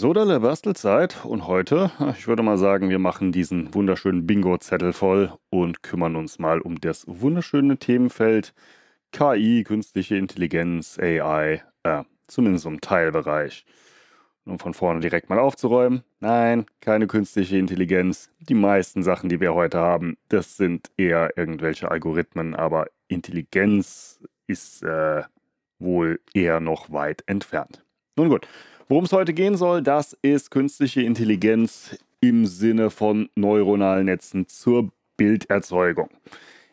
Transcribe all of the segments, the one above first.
So, dann Bastelzeit und heute, ich würde mal sagen, wir machen diesen wunderschönen Bingo-Zettel voll und kümmern uns mal um das wunderschöne Themenfeld KI, künstliche Intelligenz, AI, äh, zumindest um Teilbereich. Um von vorne direkt mal aufzuräumen, nein, keine künstliche Intelligenz. Die meisten Sachen, die wir heute haben, das sind eher irgendwelche Algorithmen, aber Intelligenz ist äh, wohl eher noch weit entfernt. Nun gut, Worum es heute gehen soll, das ist künstliche Intelligenz im Sinne von neuronalen Netzen zur Bilderzeugung.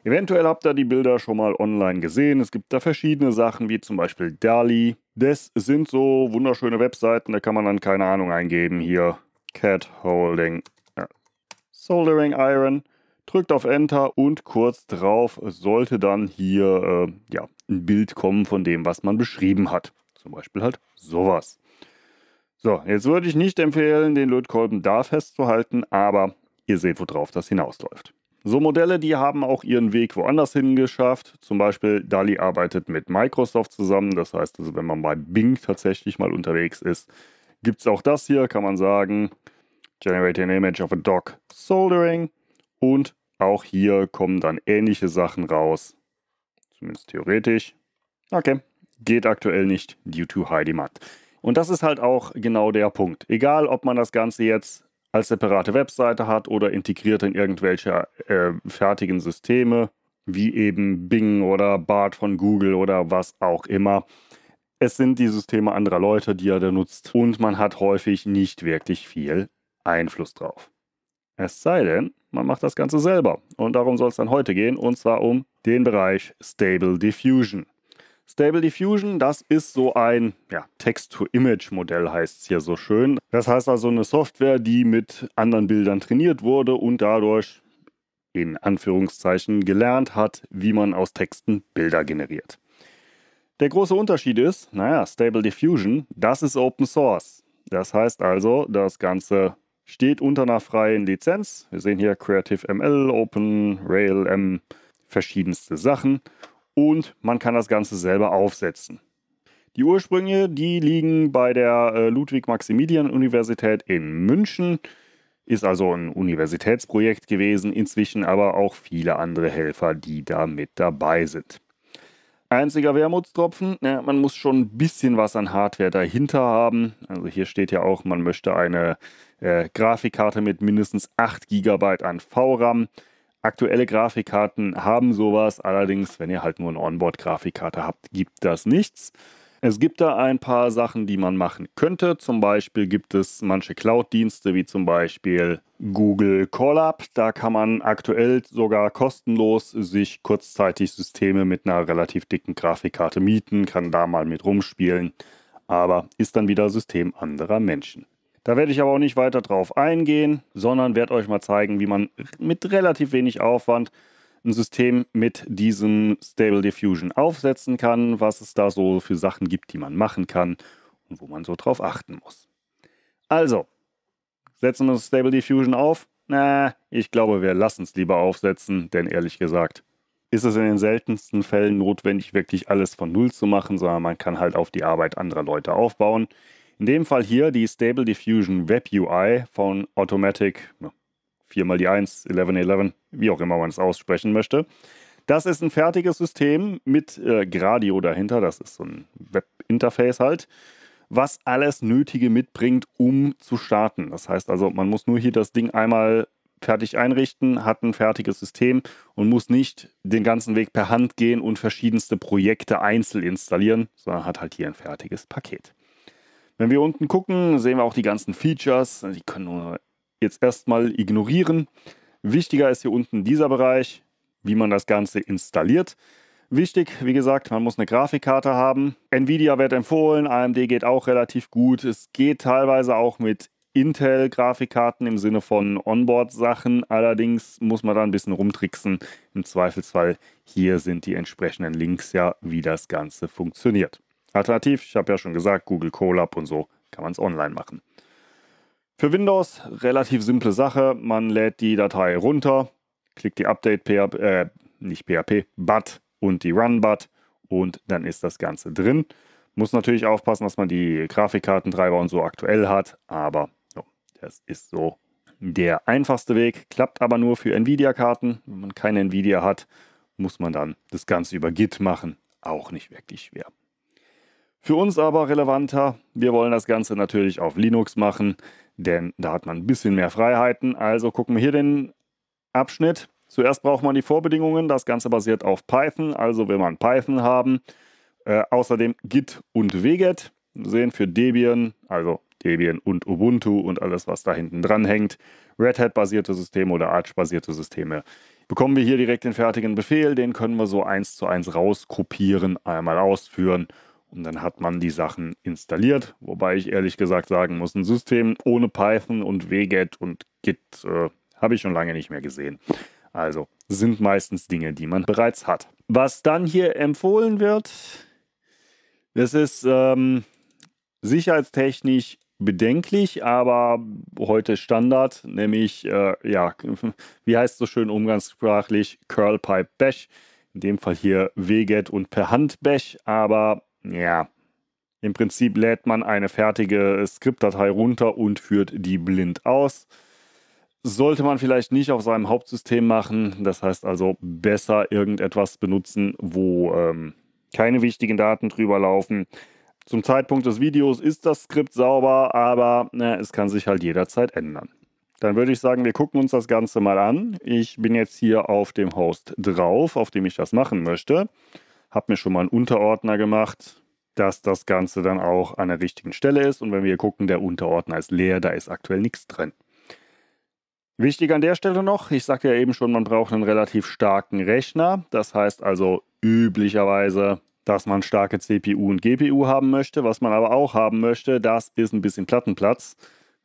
Eventuell habt ihr die Bilder schon mal online gesehen. Es gibt da verschiedene Sachen, wie zum Beispiel DALI. Das sind so wunderschöne Webseiten, da kann man dann keine Ahnung eingeben. Hier Cat Holding äh, Soldering Iron. Drückt auf Enter und kurz drauf sollte dann hier äh, ja, ein Bild kommen von dem, was man beschrieben hat. Zum Beispiel halt sowas. So, jetzt würde ich nicht empfehlen, den Lötkolben da festzuhalten, aber ihr seht, worauf das hinausläuft. So Modelle, die haben auch ihren Weg woanders hingeschafft. Zum Beispiel DALI arbeitet mit Microsoft zusammen. Das heißt also, wenn man bei Bing tatsächlich mal unterwegs ist, gibt es auch das hier, kann man sagen, Generate an Image of a Dog Soldering. Und auch hier kommen dann ähnliche Sachen raus. Zumindest theoretisch. Okay, geht aktuell nicht due to high demand. Und das ist halt auch genau der Punkt. Egal, ob man das Ganze jetzt als separate Webseite hat oder integriert in irgendwelche äh, fertigen Systeme, wie eben Bing oder Bart von Google oder was auch immer. Es sind die Systeme anderer Leute, die er da nutzt und man hat häufig nicht wirklich viel Einfluss drauf. Es sei denn, man macht das Ganze selber. Und darum soll es dann heute gehen, und zwar um den Bereich Stable Diffusion. Stable Diffusion, das ist so ein ja, Text-to-Image-Modell, heißt es hier so schön. Das heißt also eine Software, die mit anderen Bildern trainiert wurde und dadurch in Anführungszeichen gelernt hat, wie man aus Texten Bilder generiert. Der große Unterschied ist, naja, Stable Diffusion, das ist Open Source. Das heißt also, das Ganze steht unter einer freien Lizenz. Wir sehen hier Creative ML, Open, Rail M, verschiedenste Sachen und man kann das Ganze selber aufsetzen. Die Ursprünge, die liegen bei der äh, Ludwig-Maximilian-Universität in München, ist also ein Universitätsprojekt gewesen, inzwischen aber auch viele andere Helfer, die da mit dabei sind. Einziger Wermutstropfen, ja, man muss schon ein bisschen was an Hardware dahinter haben. Also hier steht ja auch, man möchte eine äh, Grafikkarte mit mindestens 8 GB an VRAM, Aktuelle Grafikkarten haben sowas, allerdings, wenn ihr halt nur eine Onboard-Grafikkarte habt, gibt das nichts. Es gibt da ein paar Sachen, die man machen könnte. Zum Beispiel gibt es manche Cloud-Dienste, wie zum Beispiel Google Colab. Da kann man aktuell sogar kostenlos sich kurzzeitig Systeme mit einer relativ dicken Grafikkarte mieten, kann da mal mit rumspielen, aber ist dann wieder System anderer Menschen. Da werde ich aber auch nicht weiter drauf eingehen, sondern werde euch mal zeigen, wie man mit relativ wenig Aufwand ein System mit diesem Stable Diffusion aufsetzen kann, was es da so für Sachen gibt, die man machen kann und wo man so drauf achten muss. Also, setzen wir das Stable Diffusion auf? Na, ich glaube, wir lassen es lieber aufsetzen, denn ehrlich gesagt ist es in den seltensten Fällen notwendig, wirklich alles von Null zu machen, sondern man kann halt auf die Arbeit anderer Leute aufbauen. In dem Fall hier die Stable Diffusion Web UI von Automatic, viermal die 1, 1111, wie auch immer man es aussprechen möchte. Das ist ein fertiges System mit äh, Gradio dahinter, das ist so ein Webinterface halt, was alles Nötige mitbringt, um zu starten. Das heißt also, man muss nur hier das Ding einmal fertig einrichten, hat ein fertiges System und muss nicht den ganzen Weg per Hand gehen und verschiedenste Projekte einzeln installieren, sondern hat halt hier ein fertiges Paket. Wenn wir unten gucken, sehen wir auch die ganzen Features. Die können wir jetzt erstmal ignorieren. Wichtiger ist hier unten dieser Bereich, wie man das Ganze installiert. Wichtig, wie gesagt, man muss eine Grafikkarte haben. Nvidia wird empfohlen, AMD geht auch relativ gut. Es geht teilweise auch mit Intel-Grafikkarten im Sinne von Onboard-Sachen. Allerdings muss man da ein bisschen rumtricksen. Im Zweifelsfall hier sind die entsprechenden Links ja, wie das Ganze funktioniert. Alternativ, ich habe ja schon gesagt, Google Colab und so kann man es online machen. Für Windows relativ simple Sache. Man lädt die Datei runter, klickt die Update PHP, äh, nicht PHP, BUT und die Run BUT und dann ist das Ganze drin. Muss natürlich aufpassen, dass man die Grafikkartentreiber und so aktuell hat, aber so, das ist so der einfachste Weg. Klappt aber nur für Nvidia-Karten. Wenn man keine Nvidia hat, muss man dann das Ganze über Git machen. Auch nicht wirklich schwer. Für uns aber relevanter, wir wollen das Ganze natürlich auf Linux machen, denn da hat man ein bisschen mehr Freiheiten. Also gucken wir hier den Abschnitt. Zuerst braucht man die Vorbedingungen, das Ganze basiert auf Python, also will man Python haben. Äh, außerdem Git und Weget sehen für Debian, also Debian und Ubuntu und alles, was da hinten dran hängt. Red Hat-basierte Systeme oder Arch-basierte Systeme. Bekommen wir hier direkt den fertigen Befehl, den können wir so eins zu eins rauskopieren, einmal ausführen und dann hat man die Sachen installiert, wobei ich ehrlich gesagt sagen muss, ein System ohne Python und WGET und Git äh, habe ich schon lange nicht mehr gesehen. Also sind meistens Dinge, die man bereits hat. Was dann hier empfohlen wird, das ist ähm, sicherheitstechnisch bedenklich, aber heute Standard, nämlich, äh, ja, wie heißt es so schön umgangssprachlich, Curlpipe Bash. In dem Fall hier WGET und per Hand Bash, aber ja. Im Prinzip lädt man eine fertige Skriptdatei runter und führt die blind aus. Sollte man vielleicht nicht auf seinem Hauptsystem machen. Das heißt also besser irgendetwas benutzen, wo ähm, keine wichtigen Daten drüber laufen. Zum Zeitpunkt des Videos ist das Skript sauber, aber na, ne, es kann sich halt jederzeit ändern. Dann würde ich sagen, wir gucken uns das Ganze mal an. Ich bin jetzt hier auf dem Host drauf, auf dem ich das machen möchte habe mir schon mal einen Unterordner gemacht, dass das Ganze dann auch an der richtigen Stelle ist. Und wenn wir hier gucken, der Unterordner ist leer, da ist aktuell nichts drin. Wichtig an der Stelle noch, ich sagte ja eben schon, man braucht einen relativ starken Rechner. Das heißt also üblicherweise, dass man starke CPU und GPU haben möchte. Was man aber auch haben möchte, das ist ein bisschen Plattenplatz.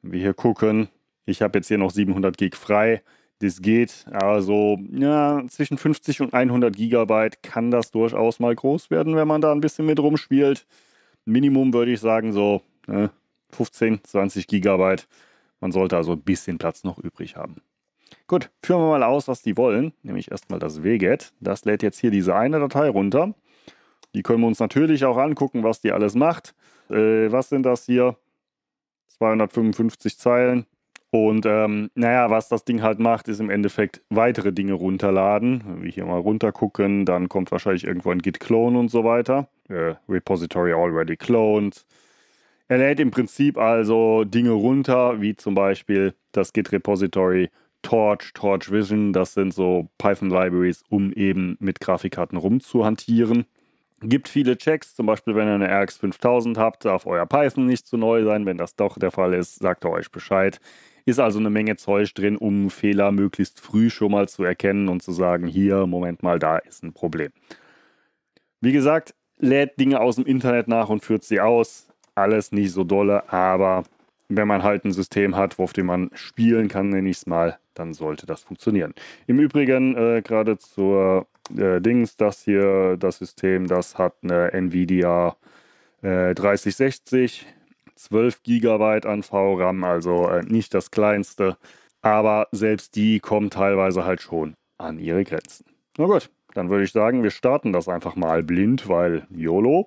Wenn wir hier gucken, ich habe jetzt hier noch 700 Gig frei. Das geht also ja, zwischen 50 und 100 Gigabyte kann das durchaus mal groß werden, wenn man da ein bisschen mit rumspielt. Minimum würde ich sagen so ne, 15, 20 Gigabyte. Man sollte also ein bisschen Platz noch übrig haben. Gut, führen wir mal aus, was die wollen. Nämlich erstmal das WGET. Das lädt jetzt hier diese eine Datei runter. Die können wir uns natürlich auch angucken, was die alles macht. Äh, was sind das hier? 255 Zeilen. Und ähm, naja, was das Ding halt macht, ist im Endeffekt weitere Dinge runterladen. Wenn wir hier mal runtergucken, dann kommt wahrscheinlich irgendwo ein Git-Clone und so weiter. Äh, Repository already cloned. Er lädt im Prinzip also Dinge runter, wie zum Beispiel das Git-Repository Torch, Torch Vision. Das sind so Python-Libraries, um eben mit Grafikkarten rumzuhantieren. Gibt viele Checks, zum Beispiel wenn ihr eine RX 5000 habt, darf euer Python nicht zu neu sein. Wenn das doch der Fall ist, sagt er euch Bescheid. Ist also eine Menge Zeug drin, um Fehler möglichst früh schon mal zu erkennen und zu sagen, hier, Moment mal, da ist ein Problem. Wie gesagt, lädt Dinge aus dem Internet nach und führt sie aus. Alles nicht so dolle, aber wenn man halt ein System hat, auf dem man spielen kann, nenne ich es mal, dann sollte das funktionieren. Im Übrigen, äh, gerade zur äh, Dings, das hier, das System, das hat eine Nvidia äh, 3060 12 GB an VRAM, also äh, nicht das kleinste. Aber selbst die kommen teilweise halt schon an ihre Grenzen. Na gut, dann würde ich sagen, wir starten das einfach mal blind, weil YOLO.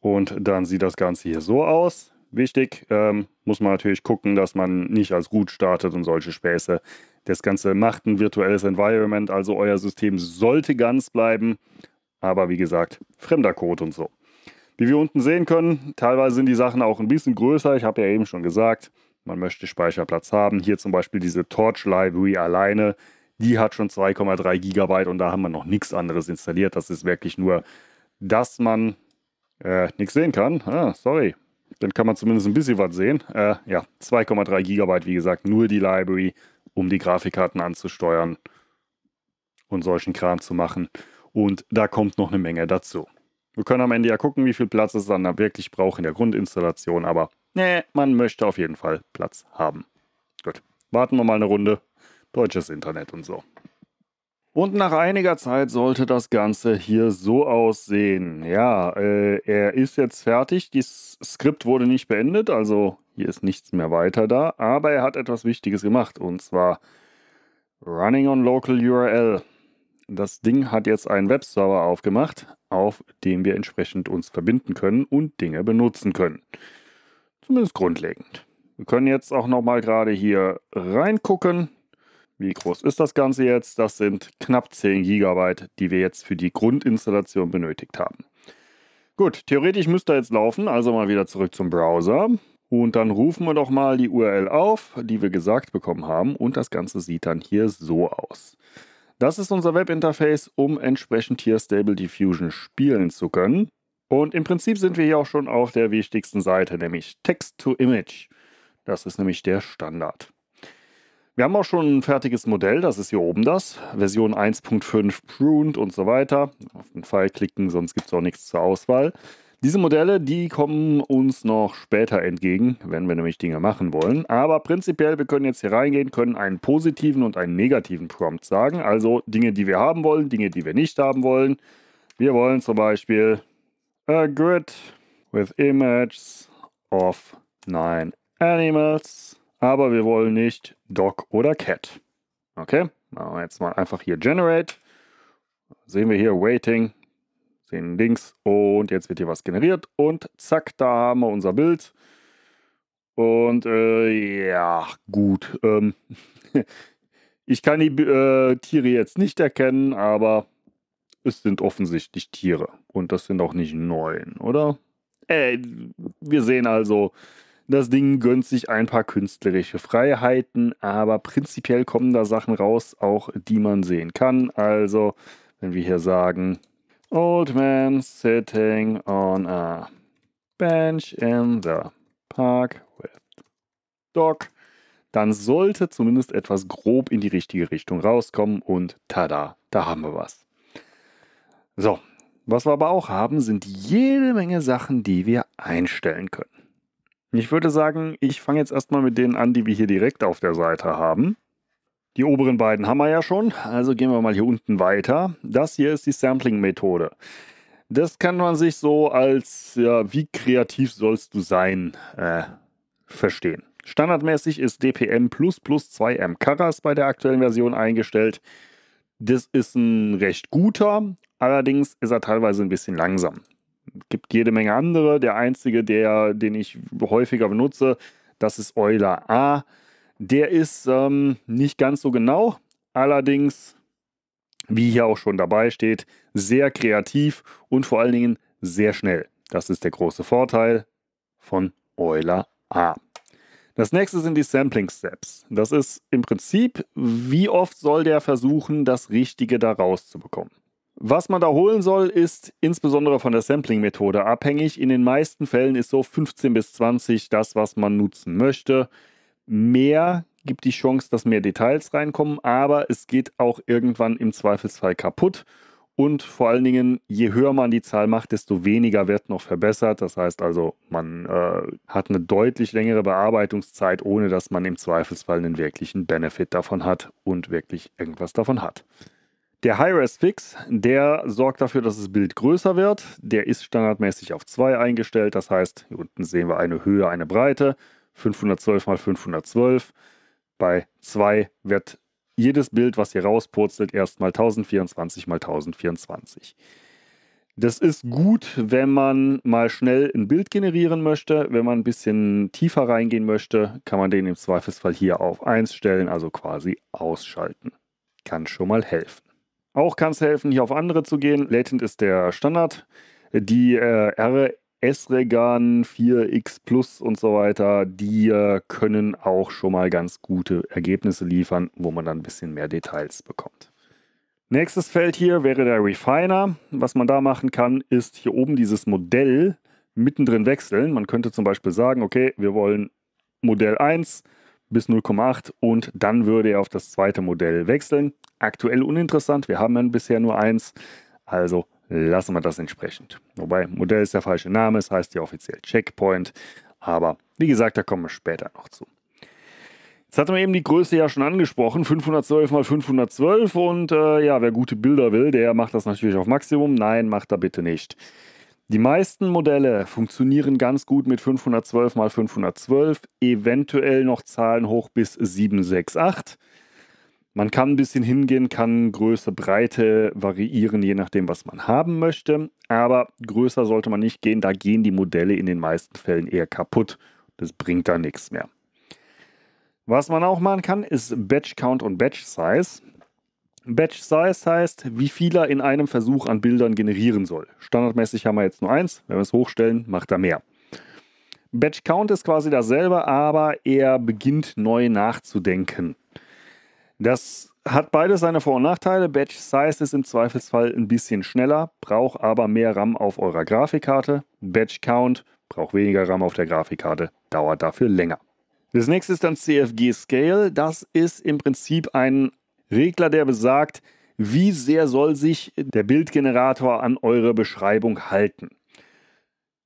Und dann sieht das Ganze hier so aus. Wichtig, ähm, muss man natürlich gucken, dass man nicht als Root startet und solche Späße. Das Ganze macht ein virtuelles Environment, also euer System sollte ganz bleiben. Aber wie gesagt, fremder Code und so. Wie wir unten sehen können, teilweise sind die Sachen auch ein bisschen größer. Ich habe ja eben schon gesagt, man möchte Speicherplatz haben. Hier zum Beispiel diese Torch Library alleine, die hat schon 2,3 GB und da haben wir noch nichts anderes installiert. Das ist wirklich nur, dass man äh, nichts sehen kann. Ah, sorry. Dann kann man zumindest ein bisschen was sehen. Äh, ja, 2,3 GB, wie gesagt, nur die Library, um die Grafikkarten anzusteuern und solchen Kram zu machen. Und da kommt noch eine Menge dazu. Wir können am Ende ja gucken, wie viel Platz es dann da wirklich braucht in der Grundinstallation, aber nee, man möchte auf jeden Fall Platz haben. Gut, warten wir mal eine Runde. Deutsches Internet und so. Und nach einiger Zeit sollte das Ganze hier so aussehen. Ja, äh, er ist jetzt fertig. Das Skript wurde nicht beendet, also hier ist nichts mehr weiter da. Aber er hat etwas Wichtiges gemacht und zwar Running on Local URL. Das Ding hat jetzt einen Webserver aufgemacht, auf dem wir entsprechend uns verbinden können und Dinge benutzen können. Zumindest grundlegend. Wir können jetzt auch nochmal gerade hier reingucken. Wie groß ist das Ganze jetzt? Das sind knapp 10 GB, die wir jetzt für die Grundinstallation benötigt haben. Gut, theoretisch müsste er jetzt laufen, also mal wieder zurück zum Browser. Und dann rufen wir doch mal die URL auf, die wir gesagt bekommen haben. Und das Ganze sieht dann hier so aus. Das ist unser Webinterface, um entsprechend hier Stable Diffusion spielen zu können. Und im Prinzip sind wir hier auch schon auf der wichtigsten Seite, nämlich Text to Image. Das ist nämlich der Standard. Wir haben auch schon ein fertiges Modell, das ist hier oben das, Version 1.5 pruned und so weiter. Auf den Pfeil klicken, sonst gibt es auch nichts zur Auswahl. Diese Modelle, die kommen uns noch später entgegen, wenn wir nämlich Dinge machen wollen. Aber prinzipiell, wir können jetzt hier reingehen, können einen positiven und einen negativen Prompt sagen. Also Dinge, die wir haben wollen, Dinge, die wir nicht haben wollen. Wir wollen zum Beispiel a grid with images of nine animals. Aber wir wollen nicht dog oder cat. Okay, machen wir jetzt mal einfach hier generate. Sehen wir hier waiting den links und jetzt wird hier was generiert und zack, da haben wir unser Bild. Und äh, ja, gut. Ähm, ich kann die äh, Tiere jetzt nicht erkennen, aber es sind offensichtlich Tiere. Und das sind auch nicht neun, oder? Äh, wir sehen also, das Ding gönnt sich ein paar künstlerische Freiheiten, aber prinzipiell kommen da Sachen raus, auch die man sehen kann. Also, wenn wir hier sagen, Old man sitting on a bench in the park with dog, dann sollte zumindest etwas grob in die richtige Richtung rauskommen und tada, da haben wir was. So, was wir aber auch haben, sind jede Menge Sachen, die wir einstellen können. Ich würde sagen, ich fange jetzt erstmal mit denen an, die wir hier direkt auf der Seite haben. Die oberen beiden haben wir ja schon, also gehen wir mal hier unten weiter. Das hier ist die Sampling-Methode. Das kann man sich so als, ja, wie kreativ sollst du sein, äh, verstehen. Standardmäßig ist DPM 2M Karas bei der aktuellen Version eingestellt. Das ist ein recht guter, allerdings ist er teilweise ein bisschen langsam. Es gibt jede Menge andere. Der einzige, der, den ich häufiger benutze, das ist Euler A. Der ist ähm, nicht ganz so genau, allerdings, wie hier auch schon dabei steht, sehr kreativ und vor allen Dingen sehr schnell. Das ist der große Vorteil von Euler A. Das nächste sind die Sampling Steps. Das ist im Prinzip, wie oft soll der versuchen, das Richtige da rauszubekommen. Was man da holen soll, ist insbesondere von der Sampling-Methode abhängig. In den meisten Fällen ist so 15 bis 20 das, was man nutzen möchte mehr gibt die Chance, dass mehr Details reinkommen, aber es geht auch irgendwann im Zweifelsfall kaputt. Und vor allen Dingen, je höher man die Zahl macht, desto weniger wird noch verbessert. Das heißt also, man äh, hat eine deutlich längere Bearbeitungszeit, ohne dass man im Zweifelsfall einen wirklichen Benefit davon hat und wirklich irgendwas davon hat. Der High-Res-Fix, der sorgt dafür, dass das Bild größer wird. Der ist standardmäßig auf 2 eingestellt. Das heißt, hier unten sehen wir eine Höhe, eine Breite. 512 mal 512. Bei 2 wird jedes Bild, was hier rauspurzelt, erstmal 1024 mal 1024. Das ist gut, wenn man mal schnell ein Bild generieren möchte. Wenn man ein bisschen tiefer reingehen möchte, kann man den im Zweifelsfall hier auf 1 stellen, also quasi ausschalten. Kann schon mal helfen. Auch kann es helfen, hier auf andere zu gehen. Latent ist der Standard. Die äh, S-Regan 4X Plus und so weiter, die äh, können auch schon mal ganz gute Ergebnisse liefern, wo man dann ein bisschen mehr Details bekommt. Nächstes Feld hier wäre der Refiner. Was man da machen kann, ist hier oben dieses Modell mittendrin wechseln. Man könnte zum Beispiel sagen, okay, wir wollen Modell 1 bis 0,8 und dann würde er auf das zweite Modell wechseln. Aktuell uninteressant, wir haben ja bisher nur eins, also lassen wir das entsprechend. Wobei Modell ist der falsche Name, es heißt ja offiziell Checkpoint, aber wie gesagt, da kommen wir später noch zu. Jetzt hatten wir eben die Größe ja schon angesprochen, 512 mal 512 und äh, ja, wer gute Bilder will, der macht das natürlich auf Maximum. Nein, macht da bitte nicht. Die meisten Modelle funktionieren ganz gut mit 512 mal 512, eventuell noch Zahlen hoch bis 768. Man kann ein bisschen hingehen, kann Größe, Breite variieren, je nachdem, was man haben möchte. Aber größer sollte man nicht gehen, da gehen die Modelle in den meisten Fällen eher kaputt. Das bringt da nichts mehr. Was man auch machen kann, ist Batch Count und Batch Size. Batch Size heißt, wie viel er in einem Versuch an Bildern generieren soll. Standardmäßig haben wir jetzt nur eins. Wenn wir es hochstellen, macht er mehr. Batch Count ist quasi dasselbe, aber er beginnt neu nachzudenken. Das hat beides seine Vor- und Nachteile. Batch Size ist im Zweifelsfall ein bisschen schneller, braucht aber mehr RAM auf eurer Grafikkarte. Batch Count braucht weniger RAM auf der Grafikkarte, dauert dafür länger. Das nächste ist dann CFG Scale. Das ist im Prinzip ein Regler, der besagt, wie sehr soll sich der Bildgenerator an eure Beschreibung halten.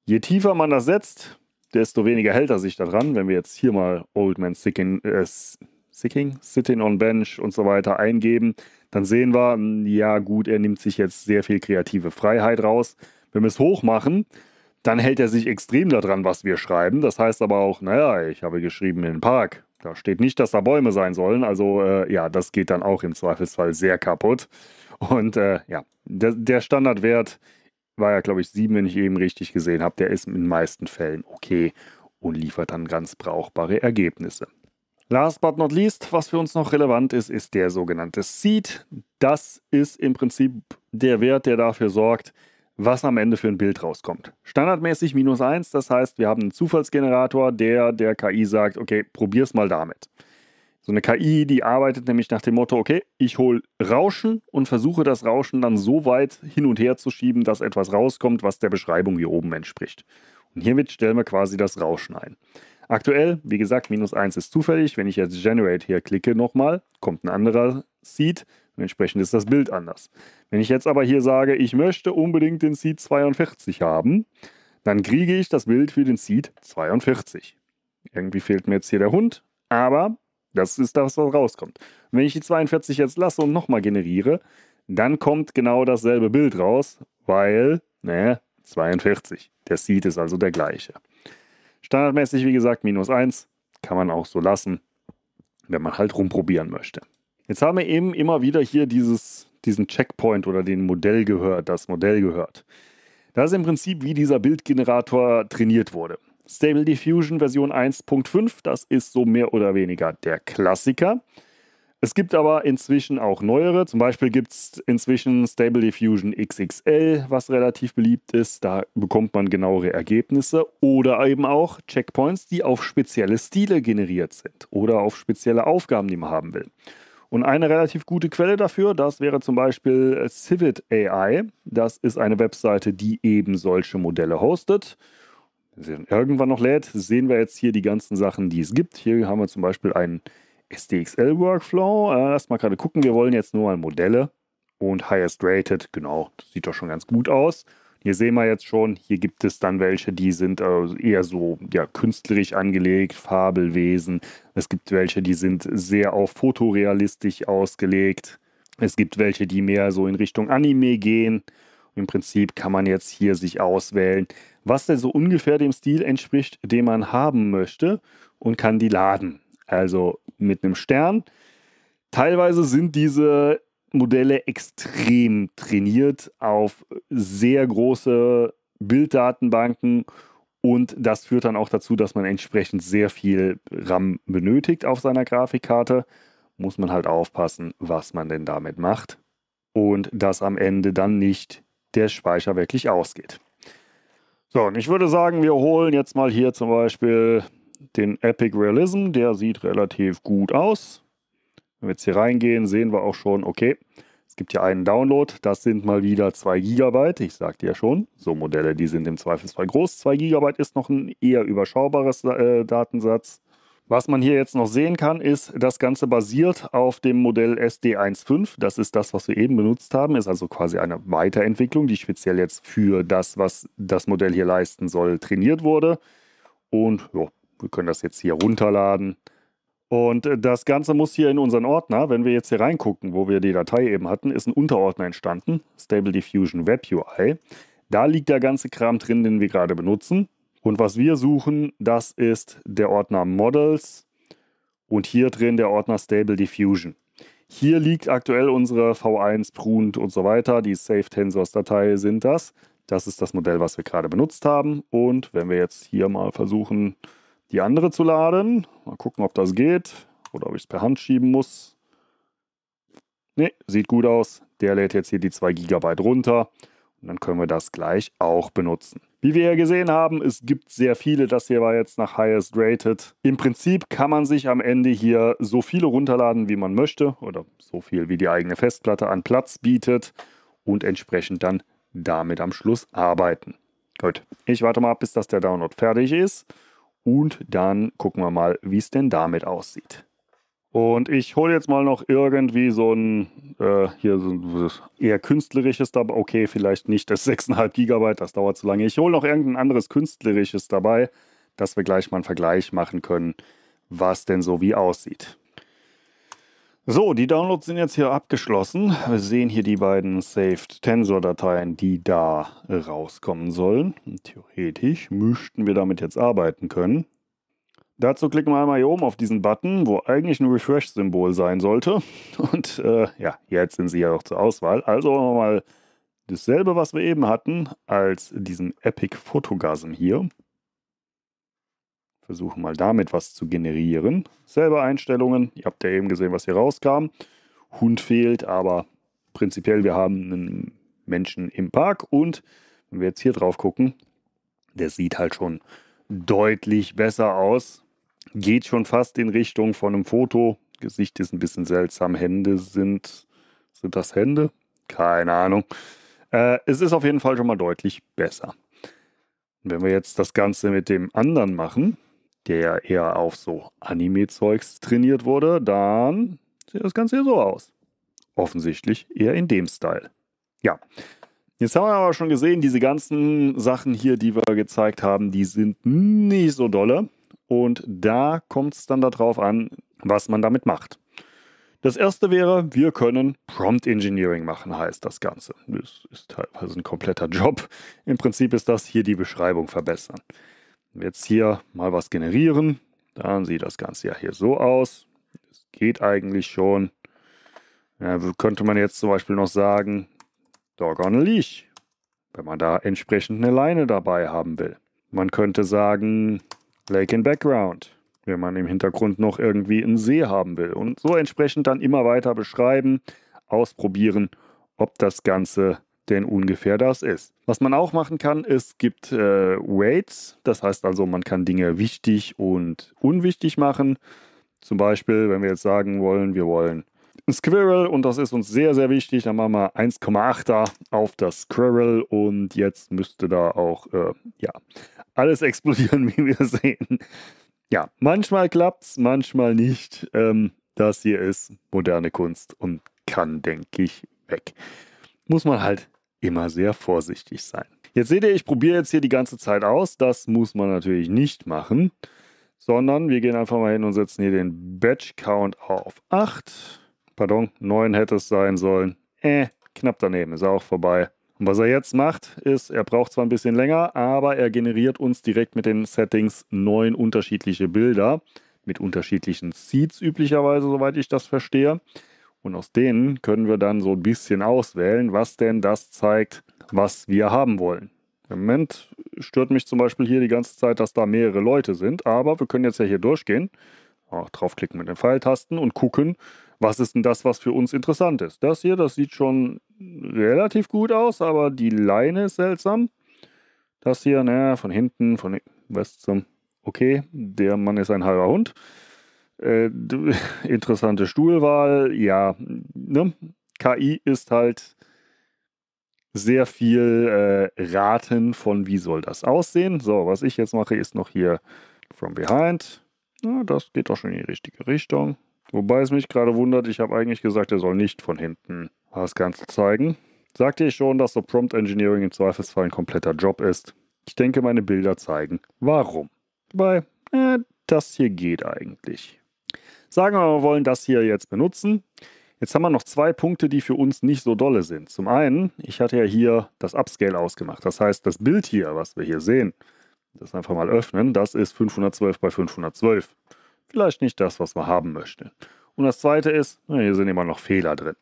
Je tiefer man das setzt, desto weniger hält er sich daran. Wenn wir jetzt hier mal Old Man Sicken, äh, Sitting, Sitting on Bench und so weiter eingeben, dann sehen wir, hm, ja gut, er nimmt sich jetzt sehr viel kreative Freiheit raus. Wenn wir es hoch machen, dann hält er sich extrem daran, was wir schreiben. Das heißt aber auch, naja, ich habe geschrieben in den Park. Da steht nicht, dass da Bäume sein sollen. Also äh, ja, das geht dann auch im Zweifelsfall sehr kaputt. Und äh, ja, der, der Standardwert war ja, glaube ich, sieben, wenn ich eben richtig gesehen habe. Der ist in den meisten Fällen okay und liefert dann ganz brauchbare Ergebnisse. Last but not least, was für uns noch relevant ist, ist der sogenannte Seed. Das ist im Prinzip der Wert, der dafür sorgt, was am Ende für ein Bild rauskommt. Standardmäßig minus 1, das heißt, wir haben einen Zufallsgenerator, der der KI sagt, okay, probier's mal damit. So eine KI, die arbeitet nämlich nach dem Motto, okay, ich hole Rauschen und versuche das Rauschen dann so weit hin und her zu schieben, dass etwas rauskommt, was der Beschreibung hier oben entspricht. Und hiermit stellen wir quasi das Rauschen ein. Aktuell, wie gesagt, minus 1 ist zufällig. Wenn ich jetzt Generate hier klicke nochmal, kommt ein anderer Seed und entsprechend ist das Bild anders. Wenn ich jetzt aber hier sage, ich möchte unbedingt den Seed 42 haben, dann kriege ich das Bild für den Seed 42. Irgendwie fehlt mir jetzt hier der Hund, aber das ist das, was rauskommt. Und wenn ich die 42 jetzt lasse und nochmal generiere, dann kommt genau dasselbe Bild raus, weil, ne, 42. Der Seed ist also der gleiche. Standardmäßig, wie gesagt, minus 1. Kann man auch so lassen, wenn man halt rumprobieren möchte. Jetzt haben wir eben immer wieder hier dieses, diesen Checkpoint oder den Modell gehört, das Modell gehört. Das ist im Prinzip, wie dieser Bildgenerator trainiert wurde. Stable Diffusion Version 1.5, das ist so mehr oder weniger der Klassiker. Es gibt aber inzwischen auch neuere. Zum Beispiel gibt es inzwischen Stable Diffusion XXL, was relativ beliebt ist. Da bekommt man genauere Ergebnisse. Oder eben auch Checkpoints, die auf spezielle Stile generiert sind oder auf spezielle Aufgaben, die man haben will. Und eine relativ gute Quelle dafür, das wäre zum Beispiel Civit AI. Das ist eine Webseite, die eben solche Modelle hostet irgendwann noch lädt, sehen wir jetzt hier die ganzen Sachen, die es gibt. Hier haben wir zum Beispiel einen SDXL-Workflow. Äh, lass mal gerade gucken. Wir wollen jetzt nur mal Modelle und Highest Rated. Genau, das sieht doch schon ganz gut aus. Hier sehen wir jetzt schon, hier gibt es dann welche, die sind also eher so ja, künstlerisch angelegt, Fabelwesen. Es gibt welche, die sind sehr auf fotorealistisch ausgelegt. Es gibt welche, die mehr so in Richtung Anime gehen. Im Prinzip kann man jetzt hier sich auswählen, was denn so ungefähr dem Stil entspricht, den man haben möchte und kann die laden. Also mit einem Stern. Teilweise sind diese Modelle extrem trainiert auf sehr große Bilddatenbanken und das führt dann auch dazu, dass man entsprechend sehr viel RAM benötigt auf seiner Grafikkarte. Muss man halt aufpassen, was man denn damit macht und dass am Ende dann nicht der Speicher wirklich ausgeht. So, und ich würde sagen, wir holen jetzt mal hier zum Beispiel den Epic Realism, der sieht relativ gut aus. Wenn wir jetzt hier reingehen, sehen wir auch schon, okay, es gibt hier einen Download, das sind mal wieder 2 GB. Ich sagte ja schon, so Modelle, die sind im Zweifelsfall groß. 2 GB ist noch ein eher überschaubares äh, Datensatz. Was man hier jetzt noch sehen kann, ist, das Ganze basiert auf dem Modell SD1.5. Das ist das, was wir eben benutzt haben, ist also quasi eine Weiterentwicklung, die speziell jetzt für das, was das Modell hier leisten soll, trainiert wurde. Und ja, wir können das jetzt hier runterladen. Und äh, das Ganze muss hier in unseren Ordner, wenn wir jetzt hier reingucken, wo wir die Datei eben hatten, ist ein Unterordner entstanden, Stable Diffusion Web UI. Da liegt der ganze Kram drin, den wir gerade benutzen. Und was wir suchen, das ist der Ordner Models und hier drin der Ordner Stable Diffusion. Hier liegt aktuell unsere V1 Prund und so weiter. Die Safe Tensors Datei sind das. Das ist das Modell, was wir gerade benutzt haben. Und wenn wir jetzt hier mal versuchen, die andere zu laden. Mal gucken, ob das geht oder ob ich es per Hand schieben muss. Ne, sieht gut aus. Der lädt jetzt hier die 2 GB runter und dann können wir das gleich auch benutzen. Wie wir ja gesehen haben, es gibt sehr viele, das hier war jetzt nach Highest Rated. Im Prinzip kann man sich am Ende hier so viele runterladen, wie man möchte oder so viel, wie die eigene Festplatte an Platz bietet und entsprechend dann damit am Schluss arbeiten. Gut, ich warte mal ab, bis das der Download fertig ist und dann gucken wir mal, wie es denn damit aussieht. Und ich hole jetzt mal noch irgendwie so ein, äh, hier so ein eher künstlerisches dabei. Okay, vielleicht nicht das 6,5 Gigabyte, das dauert zu lange. Ich hole noch irgendein anderes künstlerisches dabei, dass wir gleich mal einen Vergleich machen können, was denn so wie aussieht. So, die Downloads sind jetzt hier abgeschlossen. Wir sehen hier die beiden Saved Tensor-Dateien, die da rauskommen sollen. Theoretisch müssten wir damit jetzt arbeiten können. Dazu klicken wir einmal hier oben auf diesen Button, wo eigentlich ein Refresh-Symbol sein sollte. Und äh, ja, jetzt sind sie ja auch zur Auswahl. Also wollen wir mal dasselbe, was wir eben hatten, als diesen Epic Photogasm hier versuchen mal damit was zu generieren. Selber Einstellungen. Ihr habt ja eben gesehen, was hier rauskam. Hund fehlt, aber prinzipiell, wir haben einen Menschen im Park und wenn wir jetzt hier drauf gucken, der sieht halt schon deutlich besser aus. Geht schon fast in Richtung von einem Foto. Gesicht ist ein bisschen seltsam. Hände sind. Sind das Hände? Keine Ahnung. Äh, es ist auf jeden Fall schon mal deutlich besser. Wenn wir jetzt das Ganze mit dem anderen machen, der eher auf so Anime-Zeugs trainiert wurde, dann sieht das Ganze hier so aus. Offensichtlich eher in dem Style. Ja. Jetzt haben wir aber schon gesehen, diese ganzen Sachen hier, die wir gezeigt haben, die sind nicht so dolle. Und da kommt es dann darauf an, was man damit macht. Das erste wäre, wir können Prompt Engineering machen, heißt das Ganze. Das ist teilweise ein kompletter Job. Im Prinzip ist das hier die Beschreibung verbessern jetzt hier mal was generieren. Dann sieht das Ganze ja hier so aus. Es geht eigentlich schon. Ja, könnte man jetzt zum Beispiel noch sagen, Dog on a Leash, wenn man da entsprechend eine Leine dabei haben will. Man könnte sagen, Lake in Background, wenn man im Hintergrund noch irgendwie einen See haben will. Und so entsprechend dann immer weiter beschreiben, ausprobieren, ob das Ganze denn ungefähr das ist. Was man auch machen kann, es gibt äh, Weights, das heißt also, man kann Dinge wichtig und unwichtig machen. Zum Beispiel, wenn wir jetzt sagen wollen, wir wollen ein Squirrel und das ist uns sehr, sehr wichtig, dann machen wir 1,8er auf das Squirrel und jetzt müsste da auch, äh, ja, alles explodieren, wie wir sehen. Ja, manchmal klappt es, manchmal nicht. Ähm, das hier ist moderne Kunst und kann, denke ich, weg muss man halt immer sehr vorsichtig sein. Jetzt seht ihr, ich probiere jetzt hier die ganze Zeit aus. Das muss man natürlich nicht machen, sondern wir gehen einfach mal hin und setzen hier den Batch Count auf 8. Pardon, 9 hätte es sein sollen. Äh, knapp daneben, ist auch vorbei. Und was er jetzt macht, ist, er braucht zwar ein bisschen länger, aber er generiert uns direkt mit den Settings neun unterschiedliche Bilder mit unterschiedlichen Seeds üblicherweise, soweit ich das verstehe. Und aus denen können wir dann so ein bisschen auswählen, was denn das zeigt, was wir haben wollen. Im Moment stört mich zum Beispiel hier die ganze Zeit, dass da mehrere Leute sind, aber wir können jetzt ja hier durchgehen, auch draufklicken mit den Pfeiltasten und gucken, was ist denn das, was für uns interessant ist. Das hier, das sieht schon relativ gut aus, aber die Leine ist seltsam. Das hier, naja, von hinten, von was zum... Okay, der Mann ist ein halber Hund. Äh, interessante Stuhlwahl, ja, ne? KI ist halt sehr viel äh, Raten von, wie soll das aussehen. So, was ich jetzt mache, ist noch hier From Behind. Ja, das geht doch schon in die richtige Richtung. Wobei es mich gerade wundert, ich habe eigentlich gesagt, er soll nicht von hinten das Ganze zeigen. Sagte ich schon, dass so Prompt Engineering im Zweifelsfall ein kompletter Job ist. Ich denke, meine Bilder zeigen, warum. Weil, äh, das hier geht eigentlich. Sagen wir, mal, wir wollen das hier jetzt benutzen. Jetzt haben wir noch zwei Punkte, die für uns nicht so dolle sind. Zum einen, ich hatte ja hier das Upscale ausgemacht. Das heißt, das Bild hier, was wir hier sehen, das einfach mal öffnen, das ist 512 bei 512. Vielleicht nicht das, was man haben möchte. Und das zweite ist, hier sind immer noch Fehler drin.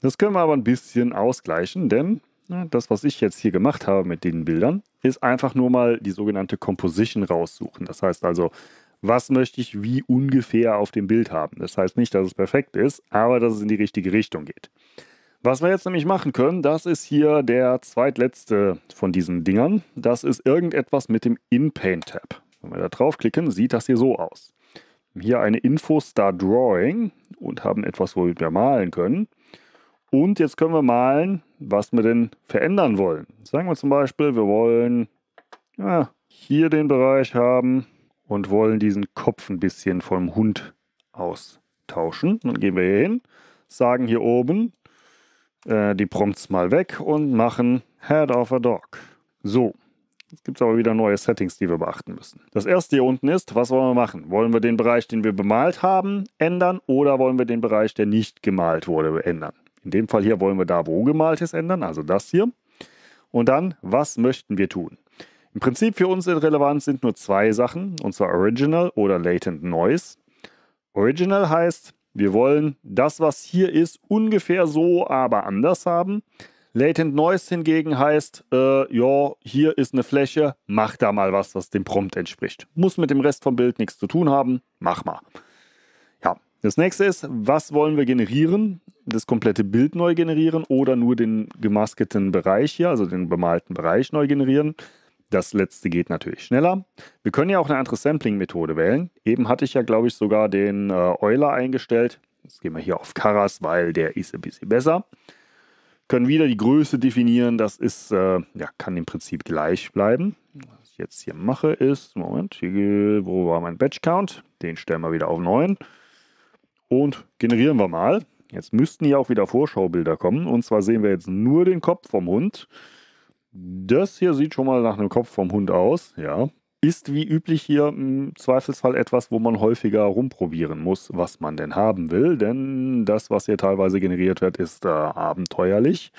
Das können wir aber ein bisschen ausgleichen, denn das, was ich jetzt hier gemacht habe mit den Bildern, ist einfach nur mal die sogenannte Composition raussuchen. Das heißt also was möchte ich wie ungefähr auf dem Bild haben. Das heißt nicht, dass es perfekt ist, aber dass es in die richtige Richtung geht. Was wir jetzt nämlich machen können, das ist hier der zweitletzte von diesen Dingern. Das ist irgendetwas mit dem inpaint tab Wenn wir da draufklicken, sieht das hier so aus. Hier eine Info Star Drawing und haben etwas, wo wir malen können. Und jetzt können wir malen, was wir denn verändern wollen. Sagen wir zum Beispiel, wir wollen ja, hier den Bereich haben, und wollen diesen Kopf ein bisschen vom Hund austauschen. Dann gehen wir hier hin, sagen hier oben äh, die Prompts mal weg und machen Head of a Dog. So, Jetzt gibt es aber wieder neue Settings, die wir beachten müssen. Das erste hier unten ist, was wollen wir machen? Wollen wir den Bereich, den wir bemalt haben, ändern oder wollen wir den Bereich, der nicht gemalt wurde, ändern? In dem Fall hier wollen wir da, wo gemalt ist, ändern, also das hier. Und dann, was möchten wir tun? Im Prinzip für uns relevant sind nur zwei Sachen, und zwar Original oder Latent Noise. Original heißt, wir wollen das, was hier ist, ungefähr so, aber anders haben. Latent Noise hingegen heißt, äh, ja, hier ist eine Fläche, mach da mal was, was dem Prompt entspricht. Muss mit dem Rest vom Bild nichts zu tun haben, mach mal. Ja, das nächste ist, was wollen wir generieren? Das komplette Bild neu generieren oder nur den gemasketen Bereich hier, also den bemalten Bereich neu generieren? Das letzte geht natürlich schneller. Wir können ja auch eine andere Sampling-Methode wählen. Eben hatte ich ja, glaube ich, sogar den äh, Euler eingestellt. Jetzt gehen wir hier auf Karas, weil der ist ein bisschen besser. Können wieder die Größe definieren. Das ist, äh, ja, kann im Prinzip gleich bleiben. Was ich jetzt hier mache ist, Moment, hier, wo war mein Batch-Count? Den stellen wir wieder auf 9. Und generieren wir mal. Jetzt müssten hier auch wieder Vorschaubilder kommen. Und zwar sehen wir jetzt nur den Kopf vom Hund. Das hier sieht schon mal nach einem Kopf vom Hund aus, ja. Ist wie üblich hier im Zweifelsfall etwas, wo man häufiger rumprobieren muss, was man denn haben will, denn das, was hier teilweise generiert wird, ist äh, abenteuerlich.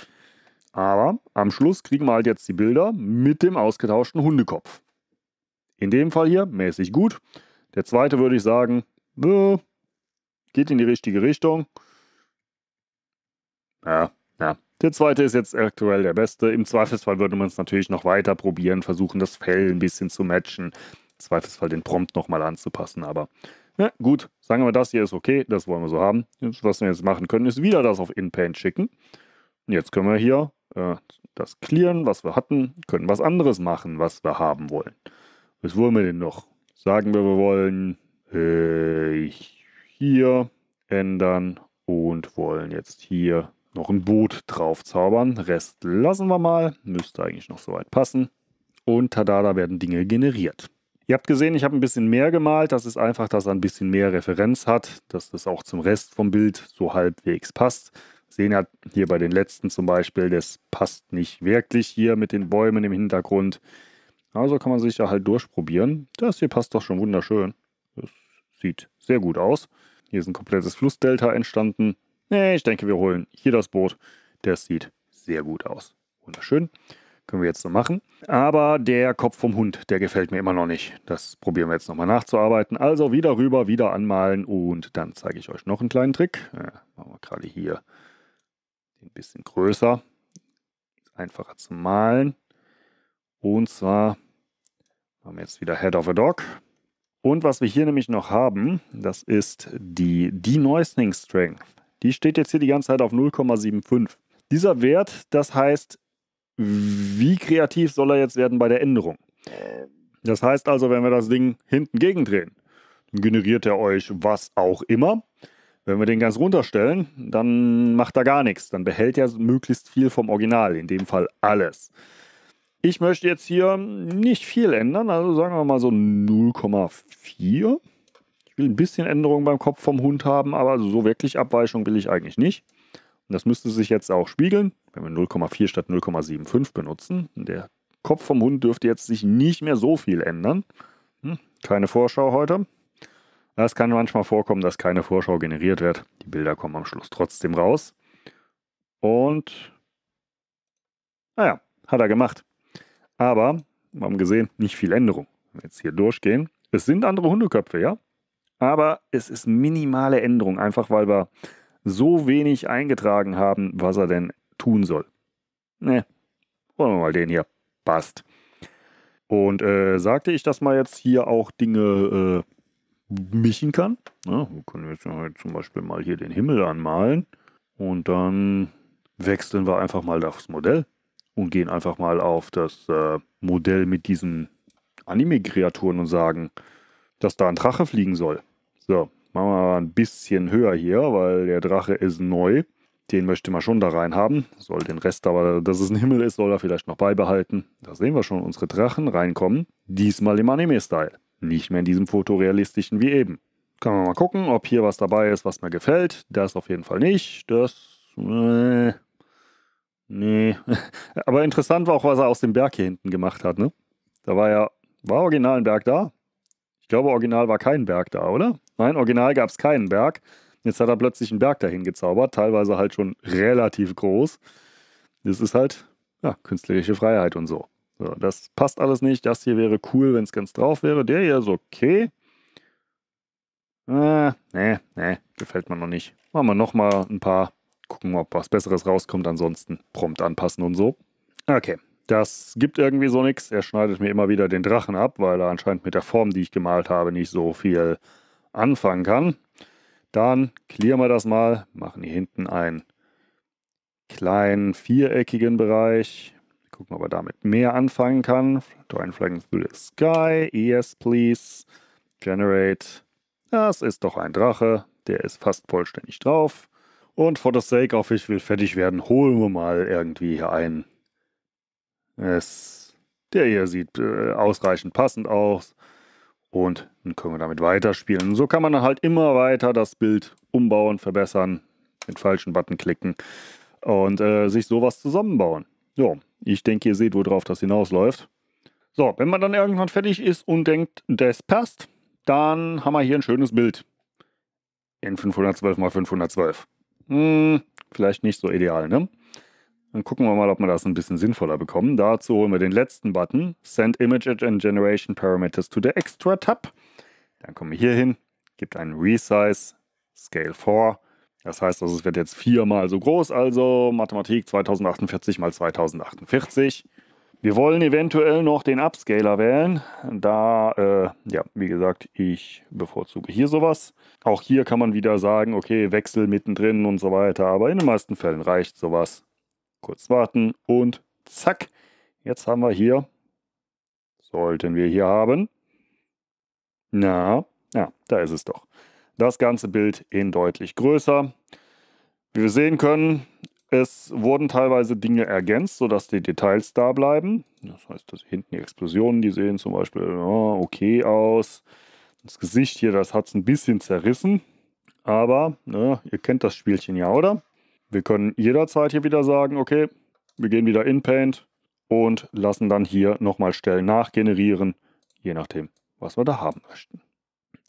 Aber am Schluss kriegen wir halt jetzt die Bilder mit dem ausgetauschten Hundekopf. In dem Fall hier mäßig gut. Der zweite würde ich sagen, äh, geht in die richtige Richtung. Ja, ja, der zweite ist jetzt aktuell der beste. Im Zweifelsfall würde man es natürlich noch weiter probieren, versuchen, das Fell ein bisschen zu matchen. Im Zweifelsfall den Prompt nochmal anzupassen, aber ja, gut, sagen wir, das hier ist okay, das wollen wir so haben. Jetzt, was wir jetzt machen können, ist wieder das auf InPaint schicken. Und jetzt können wir hier äh, das clearen, was wir hatten, können was anderes machen, was wir haben wollen. Was wollen wir denn noch? Sagen wir, wir wollen äh, hier ändern und wollen jetzt hier noch ein Boot drauf zaubern. Rest lassen wir mal. Müsste eigentlich noch soweit passen. Und tada, da werden Dinge generiert. Ihr habt gesehen, ich habe ein bisschen mehr gemalt. Das ist einfach, dass er ein bisschen mehr Referenz hat, dass das auch zum Rest vom Bild so halbwegs passt. Sehen hat hier bei den letzten zum Beispiel, das passt nicht wirklich hier mit den Bäumen im Hintergrund. Also kann man sich ja halt durchprobieren. Das hier passt doch schon wunderschön. Das sieht sehr gut aus. Hier ist ein komplettes Flussdelta entstanden. Nee, ich denke, wir holen hier das Boot. Das sieht sehr gut aus. Wunderschön. Können wir jetzt so machen. Aber der Kopf vom Hund, der gefällt mir immer noch nicht. Das probieren wir jetzt nochmal nachzuarbeiten. Also wieder rüber, wieder anmalen und dann zeige ich euch noch einen kleinen Trick. Äh, machen wir gerade hier ein bisschen größer. einfacher zu malen. Und zwar haben wir jetzt wieder Head of a Dog. Und was wir hier nämlich noch haben, das ist die Denoising Strength. Die steht jetzt hier die ganze Zeit auf 0,75. Dieser Wert, das heißt, wie kreativ soll er jetzt werden bei der Änderung? Das heißt also, wenn wir das Ding hinten gegendrehen, dann generiert er euch was auch immer. Wenn wir den ganz runterstellen, dann macht er gar nichts. Dann behält er möglichst viel vom Original, in dem Fall alles. Ich möchte jetzt hier nicht viel ändern, also sagen wir mal so 0,4 will ein bisschen Änderungen beim Kopf vom Hund haben, aber also so wirklich Abweichung will ich eigentlich nicht. Und das müsste sich jetzt auch spiegeln, wenn wir 0,4 statt 0,75 benutzen. Der Kopf vom Hund dürfte jetzt sich nicht mehr so viel ändern. Hm, keine Vorschau heute. Es kann manchmal vorkommen, dass keine Vorschau generiert wird. Die Bilder kommen am Schluss trotzdem raus. Und naja, hat er gemacht. Aber wir haben gesehen, nicht viel Änderung. Wenn wir jetzt hier durchgehen. Es sind andere Hundeköpfe, ja? aber es ist minimale Änderung, einfach weil wir so wenig eingetragen haben, was er denn tun soll. Ne, wollen wir mal den hier. Passt. Und äh, sagte ich, dass man jetzt hier auch Dinge äh, mischen kann. Ja, wir können jetzt halt zum Beispiel mal hier den Himmel anmalen und dann wechseln wir einfach mal das Modell und gehen einfach mal auf das äh, Modell mit diesen Anime-Kreaturen und sagen, dass da ein Drache fliegen soll. So, machen wir mal ein bisschen höher hier, weil der Drache ist neu. Den möchte man schon da rein haben. Soll den Rest aber, dass es ein Himmel ist, soll er vielleicht noch beibehalten. Da sehen wir schon unsere Drachen reinkommen. Diesmal im Anime-Style. Nicht mehr in diesem fotorealistischen wie eben. Kann man mal gucken, ob hier was dabei ist, was mir gefällt. Das auf jeden Fall nicht. Das. Äh, nee. Aber interessant war auch, was er aus dem Berg hier hinten gemacht hat, ne? Da war ja. War original ein Berg da? Ich glaube, original war kein Berg da, oder? Nein, original gab es keinen Berg. Jetzt hat er plötzlich einen Berg dahin gezaubert, teilweise halt schon relativ groß. Das ist halt ja, künstlerische Freiheit und so. so. Das passt alles nicht. Das hier wäre cool, wenn es ganz drauf wäre. Der hier ist okay. Äh, nee, nee, gefällt mir noch nicht. Machen wir nochmal ein paar. Gucken, ob was Besseres rauskommt. Ansonsten prompt anpassen und so. Okay, das gibt irgendwie so nichts. Er schneidet mir immer wieder den Drachen ab, weil er anscheinend mit der Form, die ich gemalt habe, nicht so viel anfangen kann. Dann klären wir das mal, machen hier hinten einen kleinen viereckigen Bereich. Gucken, ob er damit mehr anfangen kann. Drawing Flag through the sky. Yes, please. Generate. Das ist doch ein Drache. Der ist fast vollständig drauf. Und for the sake of ich will fertig werden, holen wir mal irgendwie hier einen es, der hier sieht äh, ausreichend passend aus. Und dann können wir damit weiterspielen. Und so kann man dann halt immer weiter das Bild umbauen, verbessern, mit falschen Button klicken und äh, sich sowas zusammenbauen. So, ich denke, ihr seht, worauf das hinausläuft. So, wenn man dann irgendwann fertig ist und denkt, das passt, dann haben wir hier ein schönes Bild. In 512 x 512. Hm, vielleicht nicht so ideal, ne? Dann gucken wir mal, ob wir das ein bisschen sinnvoller bekommen. Dazu holen wir den letzten Button, Send Images and Generation Parameters to the Extra Tab. Dann kommen wir hier hin, gibt einen Resize, Scale 4. Das heißt, also es wird jetzt viermal so groß, also Mathematik 2048 mal 2048. Wir wollen eventuell noch den Upscaler wählen, da, äh, ja, wie gesagt, ich bevorzuge hier sowas. Auch hier kann man wieder sagen, okay, Wechsel mittendrin und so weiter, aber in den meisten Fällen reicht sowas kurz warten und zack, jetzt haben wir hier, sollten wir hier haben, na, ja, da ist es doch. Das ganze Bild in deutlich größer. Wie wir sehen können, es wurden teilweise Dinge ergänzt, sodass die Details da bleiben. Das heißt, dass hinten die Explosionen, die sehen zum Beispiel oh, okay aus. Das Gesicht hier, das hat es ein bisschen zerrissen. Aber ne, ihr kennt das Spielchen ja, oder? Wir können jederzeit hier wieder sagen, okay, wir gehen wieder in Paint und lassen dann hier nochmal Stellen nachgenerieren, je nachdem, was wir da haben möchten.